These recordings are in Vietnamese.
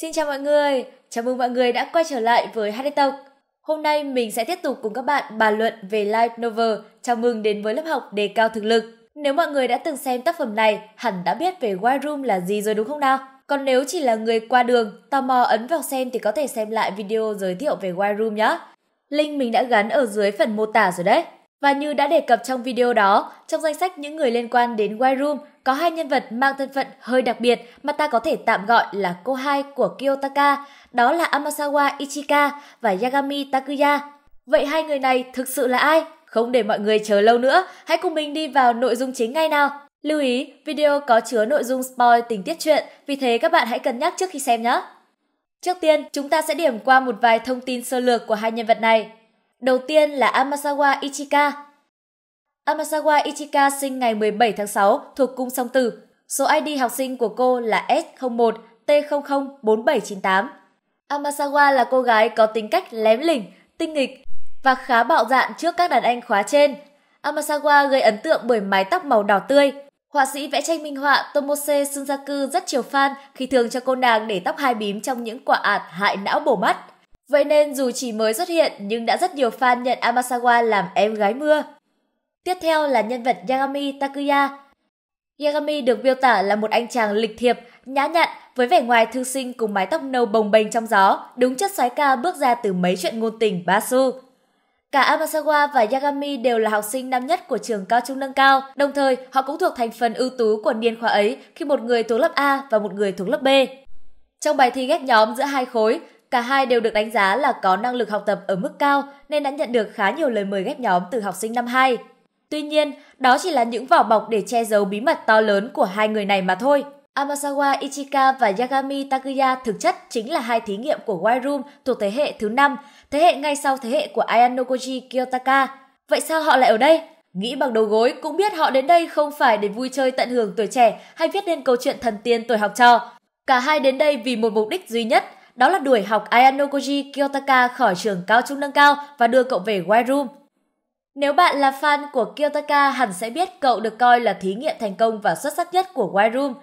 Xin chào mọi người, chào mừng mọi người đã quay trở lại với HD Tộc. Hôm nay mình sẽ tiếp tục cùng các bạn bàn luận về Light Novel, chào mừng đến với lớp học đề cao thực lực. Nếu mọi người đã từng xem tác phẩm này, hẳn đã biết về White Room là gì rồi đúng không nào? Còn nếu chỉ là người qua đường, tò mò ấn vào xem thì có thể xem lại video giới thiệu về White Room nhé. Link mình đã gắn ở dưới phần mô tả rồi đấy. Và như đã đề cập trong video đó, trong danh sách những người liên quan đến White Room có hai nhân vật mang thân phận hơi đặc biệt mà ta có thể tạm gọi là cô hai của Kiyotaka, đó là Amasawa Ichika và Yagami Takuya. Vậy hai người này thực sự là ai? Không để mọi người chờ lâu nữa, hãy cùng mình đi vào nội dung chính ngay nào. Lưu ý, video có chứa nội dung spoil tình tiết truyện, vì thế các bạn hãy cân nhắc trước khi xem nhé. Trước tiên, chúng ta sẽ điểm qua một vài thông tin sơ lược của hai nhân vật này. Đầu tiên là Amasawa Ichika. Amasawa Ichika sinh ngày 17 tháng 6 thuộc cung song tử. Số ID học sinh của cô là S01T004798. Amasawa là cô gái có tính cách lém lỉnh, tinh nghịch và khá bạo dạn trước các đàn anh khóa trên. Amasawa gây ấn tượng bởi mái tóc màu đỏ tươi. Họa sĩ vẽ tranh minh họa Tomose Sunzaku rất chiều fan khi thường cho cô nàng để tóc hai bím trong những quả ạt hại não bổ mắt. Vậy nên dù chỉ mới xuất hiện nhưng đã rất nhiều fan nhận Amasawa làm em gái mưa. Tiếp theo là nhân vật Yagami Takuya. Yagami được miêu tả là một anh chàng lịch thiệp, nhã nhặn với vẻ ngoài thư sinh cùng mái tóc nâu bồng bềnh trong gió, đúng chất soái ca bước ra từ mấy chuyện ngôn tình Basu. Cả Amasawa và Yagami đều là học sinh năm nhất của trường cao trung nâng cao, đồng thời họ cũng thuộc thành phần ưu tú của niên khóa ấy khi một người thuộc lớp A và một người thuộc lớp B. Trong bài thi ghép nhóm giữa hai khối, Cả hai đều được đánh giá là có năng lực học tập ở mức cao nên đã nhận được khá nhiều lời mời ghép nhóm từ học sinh năm 2. Tuy nhiên, đó chỉ là những vỏ bọc để che giấu bí mật to lớn của hai người này mà thôi. Amasawa Ichika và Yagami Takuya thực chất chính là hai thí nghiệm của White Room thuộc thế hệ thứ 5, thế hệ ngay sau thế hệ của Ayanokoji Kiyotaka. Vậy sao họ lại ở đây? Nghĩ bằng đầu gối cũng biết họ đến đây không phải để vui chơi tận hưởng tuổi trẻ hay viết nên câu chuyện thần tiên tuổi học trò. Cả hai đến đây vì một mục đích duy nhất – đó là đuổi học Ayanokoji Kiyotaka khỏi trường cao trung nâng cao và đưa cậu về White Room. Nếu bạn là fan của Kiyotaka hẳn sẽ biết cậu được coi là thí nghiệm thành công và xuất sắc nhất của White Room.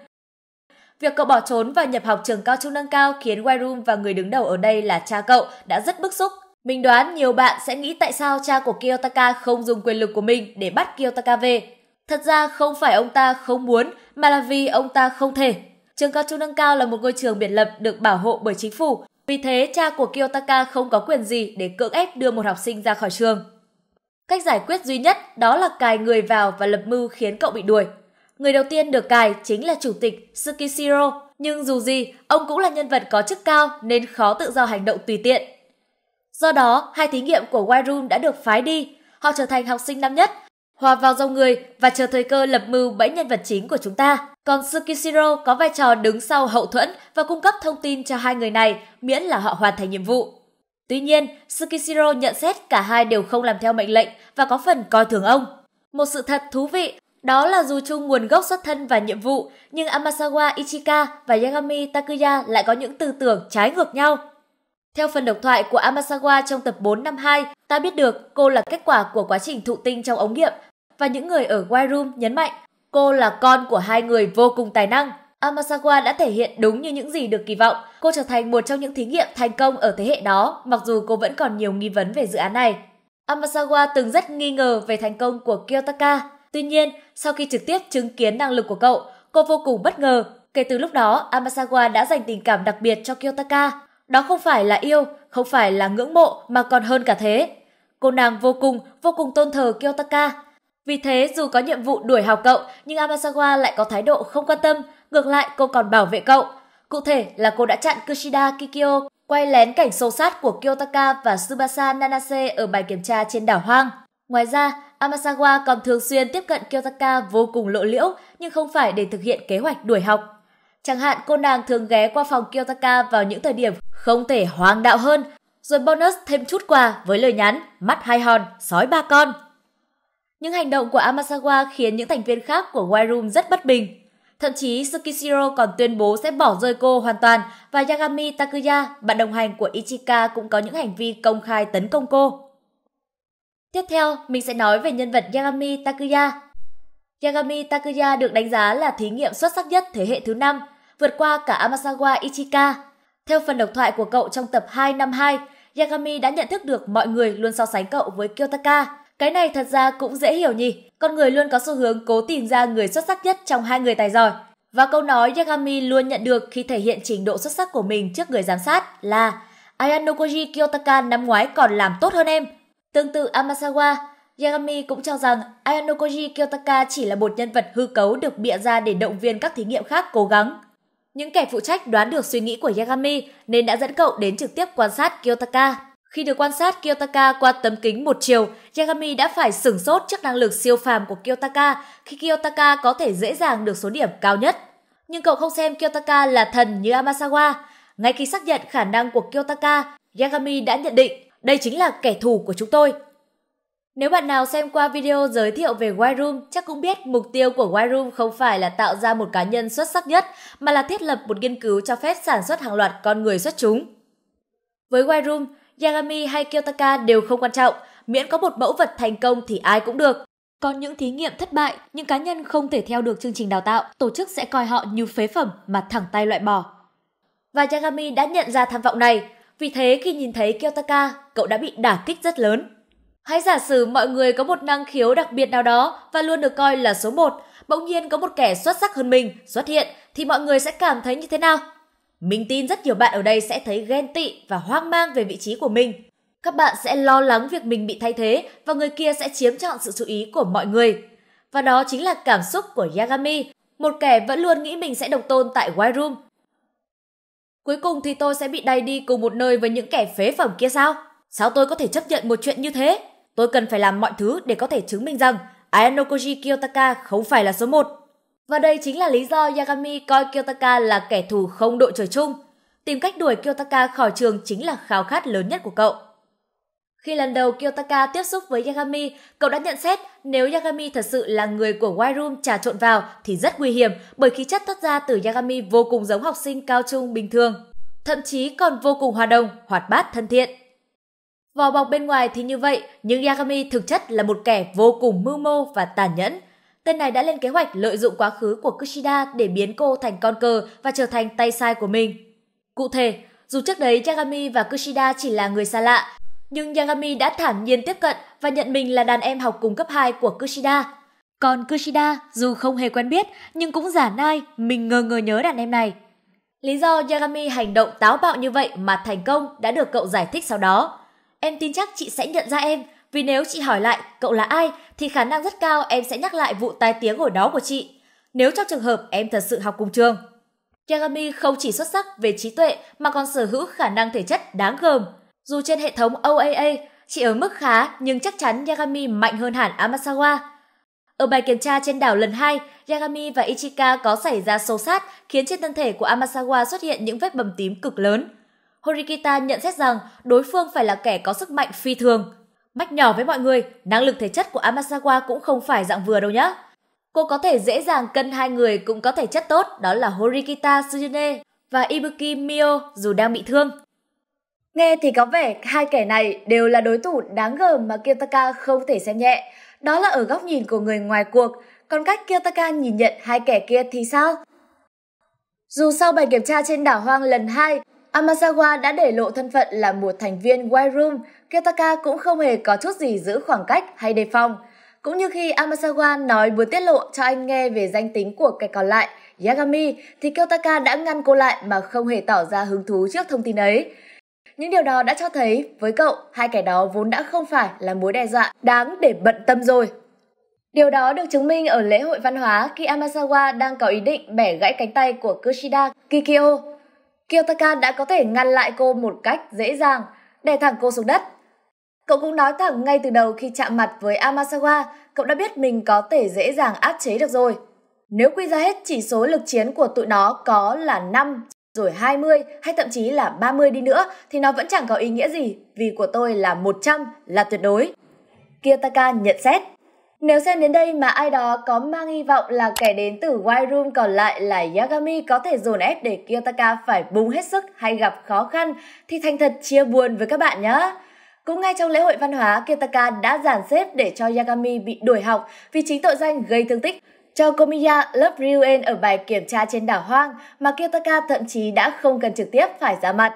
Việc cậu bỏ trốn và nhập học trường cao trung nâng cao khiến White Room và người đứng đầu ở đây là cha cậu đã rất bức xúc. Mình đoán nhiều bạn sẽ nghĩ tại sao cha của Kiyotaka không dùng quyền lực của mình để bắt Kiyotaka về. Thật ra không phải ông ta không muốn, mà là vì ông ta không thể. Trường cao trung nâng cao là một ngôi trường biệt lập được bảo hộ bởi chính phủ, vì thế cha của Kiyotaka không có quyền gì để cưỡng ép đưa một học sinh ra khỏi trường. Cách giải quyết duy nhất đó là cài người vào và lập mưu khiến cậu bị đuổi. Người đầu tiên được cài chính là chủ tịch Tsukishiro, nhưng dù gì, ông cũng là nhân vật có chức cao nên khó tự do hành động tùy tiện. Do đó, hai thí nghiệm của Wairun đã được phái đi. Họ trở thành học sinh năm nhất hòa vào dòng người và chờ thời cơ lập mưu bẫy nhân vật chính của chúng ta. Còn Sukishiro có vai trò đứng sau hậu thuẫn và cung cấp thông tin cho hai người này miễn là họ hoàn thành nhiệm vụ. Tuy nhiên, Sukishiro nhận xét cả hai đều không làm theo mệnh lệnh và có phần coi thường ông. Một sự thật thú vị đó là dù chung nguồn gốc xuất thân và nhiệm vụ, nhưng Amasawa Ichika và Yagami Takuya lại có những tư tưởng trái ngược nhau. Theo phần độc thoại của Amasawa trong tập 4 năm 2, ta biết được cô là kết quả của quá trình thụ tinh trong ống nghiệm và những người ở White Room nhấn mạnh cô là con của hai người vô cùng tài năng. Amasawa đã thể hiện đúng như những gì được kỳ vọng. Cô trở thành một trong những thí nghiệm thành công ở thế hệ đó, mặc dù cô vẫn còn nhiều nghi vấn về dự án này. Amasawa từng rất nghi ngờ về thành công của Kiyotaka. Tuy nhiên, sau khi trực tiếp chứng kiến năng lực của cậu, cô vô cùng bất ngờ. Kể từ lúc đó, Amasawa đã dành tình cảm đặc biệt cho Kiyotaka. Đó không phải là yêu, không phải là ngưỡng mộ mà còn hơn cả thế. Cô nàng vô cùng, vô cùng tôn thờ Kiyotaka. Vì thế, dù có nhiệm vụ đuổi hào cậu, nhưng Amasawa lại có thái độ không quan tâm, ngược lại cô còn bảo vệ cậu. Cụ thể là cô đã chặn Kushida Kikyo quay lén cảnh sâu sát của Kyotaka và Tsubasa Nanase ở bài kiểm tra trên đảo hoang. Ngoài ra, Amasawa còn thường xuyên tiếp cận Kyotaka vô cùng lộ liễu nhưng không phải để thực hiện kế hoạch đuổi học. Chẳng hạn cô nàng thường ghé qua phòng Kyotaka vào những thời điểm không thể hoang đạo hơn, rồi bonus thêm chút quà với lời nhắn mắt hai hòn, sói ba con. Những hành động của Amasawa khiến những thành viên khác của White Room rất bất bình. Thậm chí Sukishiro còn tuyên bố sẽ bỏ rơi cô hoàn toàn và Yagami Takuya, bạn đồng hành của Ichika cũng có những hành vi công khai tấn công cô. Tiếp theo, mình sẽ nói về nhân vật Yagami Takuya. Yagami Takuya được đánh giá là thí nghiệm xuất sắc nhất thế hệ thứ năm, vượt qua cả Amasawa Ichika. Theo phần độc thoại của cậu trong tập 252, Yagami đã nhận thức được mọi người luôn so sánh cậu với Kyotaka, cái này thật ra cũng dễ hiểu nhỉ, con người luôn có xu hướng cố tìm ra người xuất sắc nhất trong hai người tài giỏi. Và câu nói Yagami luôn nhận được khi thể hiện trình độ xuất sắc của mình trước người giám sát là Ayanokoji Kiyotaka năm ngoái còn làm tốt hơn em. Tương tự Amasawa, Yagami cũng cho rằng Ayanokoji Kiyotaka chỉ là một nhân vật hư cấu được bịa ra để động viên các thí nghiệm khác cố gắng. Những kẻ phụ trách đoán được suy nghĩ của Yagami nên đã dẫn cậu đến trực tiếp quan sát Kiyotaka khi được quan sát Kiyotaka qua tấm kính một chiều, Yagami đã phải sửng sốt trước năng lực siêu phàm của Kiyotaka khi Kiyotaka có thể dễ dàng được số điểm cao nhất. Nhưng cậu không xem Kiyotaka là thần như Amasawa. Ngay khi xác nhận khả năng của Kiyotaka, Yagami đã nhận định đây chính là kẻ thù của chúng tôi. Nếu bạn nào xem qua video giới thiệu về White Room chắc cũng biết mục tiêu của White Room không phải là tạo ra một cá nhân xuất sắc nhất mà là thiết lập một nghiên cứu cho phép sản xuất hàng loạt con người xuất chúng. Với White Room, Yagami hay Kiyotaka đều không quan trọng, miễn có một mẫu vật thành công thì ai cũng được. Còn những thí nghiệm thất bại, những cá nhân không thể theo được chương trình đào tạo, tổ chức sẽ coi họ như phế phẩm mà thẳng tay loại bỏ. Và Yagami đã nhận ra tham vọng này, vì thế khi nhìn thấy Kiyotaka, cậu đã bị đả kích rất lớn. Hãy giả sử mọi người có một năng khiếu đặc biệt nào đó và luôn được coi là số 1, bỗng nhiên có một kẻ xuất sắc hơn mình xuất hiện thì mọi người sẽ cảm thấy như thế nào? Mình tin rất nhiều bạn ở đây sẽ thấy ghen tị và hoang mang về vị trí của mình. Các bạn sẽ lo lắng việc mình bị thay thế và người kia sẽ chiếm trọn sự chú ý của mọi người. Và đó chính là cảm xúc của Yagami, một kẻ vẫn luôn nghĩ mình sẽ độc tôn tại White Room. Cuối cùng thì tôi sẽ bị đày đi cùng một nơi với những kẻ phế phẩm kia sao? Sao tôi có thể chấp nhận một chuyện như thế? Tôi cần phải làm mọi thứ để có thể chứng minh rằng Ayano Koji Kiyotaka không phải là số 1. Và đây chính là lý do Yagami coi Kyotaka là kẻ thù không đội trời chung. Tìm cách đuổi Kyotaka khỏi trường chính là khao khát lớn nhất của cậu. Khi lần đầu Kyotaka tiếp xúc với Yagami, cậu đã nhận xét nếu Yagami thật sự là người của White Room trà trộn vào thì rất nguy hiểm bởi khí chất thoát ra từ Yagami vô cùng giống học sinh cao trung bình thường. Thậm chí còn vô cùng hòa đồng, hoạt bát thân thiện. Vỏ bọc bên ngoài thì như vậy, nhưng Yagami thực chất là một kẻ vô cùng mưu mô và tàn nhẫn – Tên này đã lên kế hoạch lợi dụng quá khứ của Kushida để biến cô thành con cờ và trở thành tay sai của mình. Cụ thể, dù trước đấy Yagami và Kushida chỉ là người xa lạ, nhưng Yagami đã thản nhiên tiếp cận và nhận mình là đàn em học cùng cấp 2 của Kushida. Còn Kushida, dù không hề quen biết, nhưng cũng giả nai, mình ngờ ngờ nhớ đàn em này. Lý do Yagami hành động táo bạo như vậy mà thành công đã được cậu giải thích sau đó. Em tin chắc chị sẽ nhận ra em, vì nếu chị hỏi lại cậu là ai thì khả năng rất cao em sẽ nhắc lại vụ tai tiếng hồi đó của chị. Nếu trong trường hợp em thật sự học cùng trường. Yagami không chỉ xuất sắc về trí tuệ mà còn sở hữu khả năng thể chất đáng gờm. Dù trên hệ thống OAA chị ở mức khá nhưng chắc chắn Yagami mạnh hơn hẳn Amasawa. Ở bài kiểm tra trên đảo lần hai, Yagami và Ichika có xảy ra xô sát khiến trên thân thể của Amasawa xuất hiện những vết bầm tím cực lớn. Horikita nhận xét rằng đối phương phải là kẻ có sức mạnh phi thường. Mách nhỏ với mọi người, năng lực thể chất của Amasawa cũng không phải dạng vừa đâu nhá. Cô có thể dễ dàng cân hai người cũng có thể chất tốt, đó là Horikita Tsujune và Ibuki Mio dù đang bị thương. Nghe thì có vẻ hai kẻ này đều là đối thủ đáng gờm mà Kiyotaka không thể xem nhẹ. Đó là ở góc nhìn của người ngoài cuộc, còn cách Kiyotaka nhìn nhận hai kẻ kia thì sao? Dù sau bài kiểm tra trên đảo hoang lần 2, Amazawa đã để lộ thân phận là một thành viên White Room, Kitaka cũng không hề có chút gì giữ khoảng cách hay đề phòng. Cũng như khi Amasawa nói vừa tiết lộ cho anh nghe về danh tính của kẻ còn lại, Yagami, thì Kyotaka đã ngăn cô lại mà không hề tỏ ra hứng thú trước thông tin ấy. Những điều đó đã cho thấy, với cậu, hai kẻ đó vốn đã không phải là mối đe dọa đáng để bận tâm rồi. Điều đó được chứng minh ở lễ hội văn hóa khi Amasawa đang có ý định bẻ gãy cánh tay của Kushida Kikyo, Kiyotaka đã có thể ngăn lại cô một cách dễ dàng, đè thẳng cô xuống đất. Cậu cũng nói thẳng ngay từ đầu khi chạm mặt với Amasawa, cậu đã biết mình có thể dễ dàng áp chế được rồi. Nếu quy ra hết chỉ số lực chiến của tụi nó có là 5, rồi 20 hay thậm chí là 30 đi nữa thì nó vẫn chẳng có ý nghĩa gì vì của tôi là 100 là tuyệt đối. Kiyotaka nhận xét. Nếu xem đến đây mà ai đó có mang hy vọng là kẻ đến từ White Room còn lại là Yagami có thể dồn ép để Kiyotaka phải bung hết sức hay gặp khó khăn thì thành thật chia buồn với các bạn nhé. Cũng ngay trong lễ hội văn hóa, Kiyotaka đã giản xếp để cho Yagami bị đuổi học vì chính tội danh gây thương tích cho Komiya lớp Ryuen ở bài kiểm tra trên đảo hoang mà Kiyotaka thậm chí đã không cần trực tiếp phải ra mặt.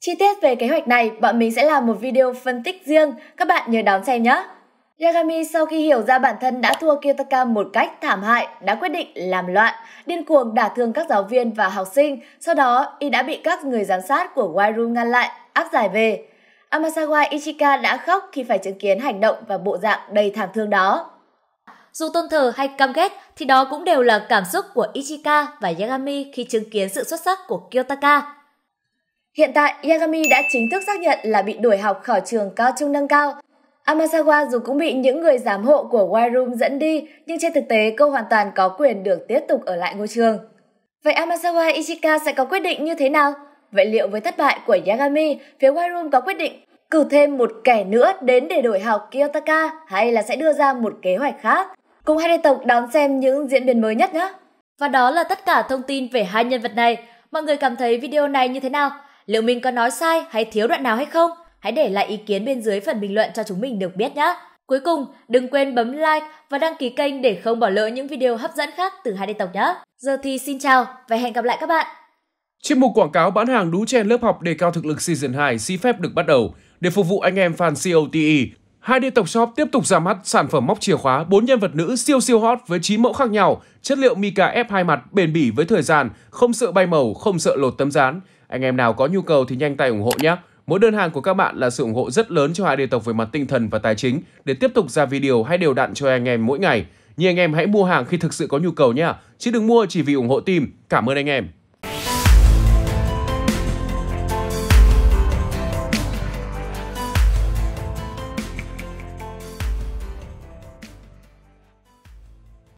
Chi tiết về kế hoạch này, bọn mình sẽ làm một video phân tích riêng, các bạn nhớ đón xem nhé! Yagami sau khi hiểu ra bản thân đã thua Kiyotaka một cách thảm hại, đã quyết định làm loạn, điên cuồng đả thương các giáo viên và học sinh, sau đó y đã bị các người giám sát của Wairu ngăn lại, áp giải về. Amasawa Ichika đã khóc khi phải chứng kiến hành động và bộ dạng đầy thảm thương đó. Dù tôn thờ hay căm ghét thì đó cũng đều là cảm xúc của Ichika và Yagami khi chứng kiến sự xuất sắc của Kiyotaka. Hiện tại, Yagami đã chính thức xác nhận là bị đuổi học khỏi trường cao trung nâng cao, Amasawa dù cũng bị những người giám hộ của White Room dẫn đi, nhưng trên thực tế cô hoàn toàn có quyền được tiếp tục ở lại ngôi trường. Vậy Amasawa Ichika sẽ có quyết định như thế nào? Vậy liệu với thất bại của Yagami, phía White Room có quyết định cử thêm một kẻ nữa đến để đổi học Kiyotaka hay là sẽ đưa ra một kế hoạch khác? Cùng hai đại tộc đón xem những diễn biến mới nhất nhé! Và đó là tất cả thông tin về hai nhân vật này. Mọi người cảm thấy video này như thế nào? Liệu mình có nói sai hay thiếu đoạn nào hay không? Hãy để lại ý kiến bên dưới phần bình luận cho chúng mình được biết nhé. Cuối cùng, đừng quên bấm like và đăng ký kênh để không bỏ lỡ những video hấp dẫn khác từ hai đề tộc nhé. Giờ thì xin chào và hẹn gặp lại các bạn. Chuyên mục quảng cáo bán hàng đú chen lớp học đề cao thực lực Season 2 xin phép được bắt đầu. Để phục vụ anh em fan COTE, hai đi tộc shop tiếp tục ra mắt sản phẩm móc chìa khóa bốn nhân vật nữ siêu siêu hot với 9 mẫu khác nhau, chất liệu mica ép hai mặt bền bỉ với thời gian, không sợ bay màu, không sợ lột tấm dán. Anh em nào có nhu cầu thì nhanh tay ủng hộ nhé. Mỗi đơn hàng của các bạn là sự ủng hộ rất lớn cho hai đề tộc về mặt tinh thần và tài chính để tiếp tục ra video hay đều đặn cho anh em mỗi ngày. Nhưng anh em hãy mua hàng khi thực sự có nhu cầu nha, chứ đừng mua chỉ vì ủng hộ team. Cảm ơn anh em.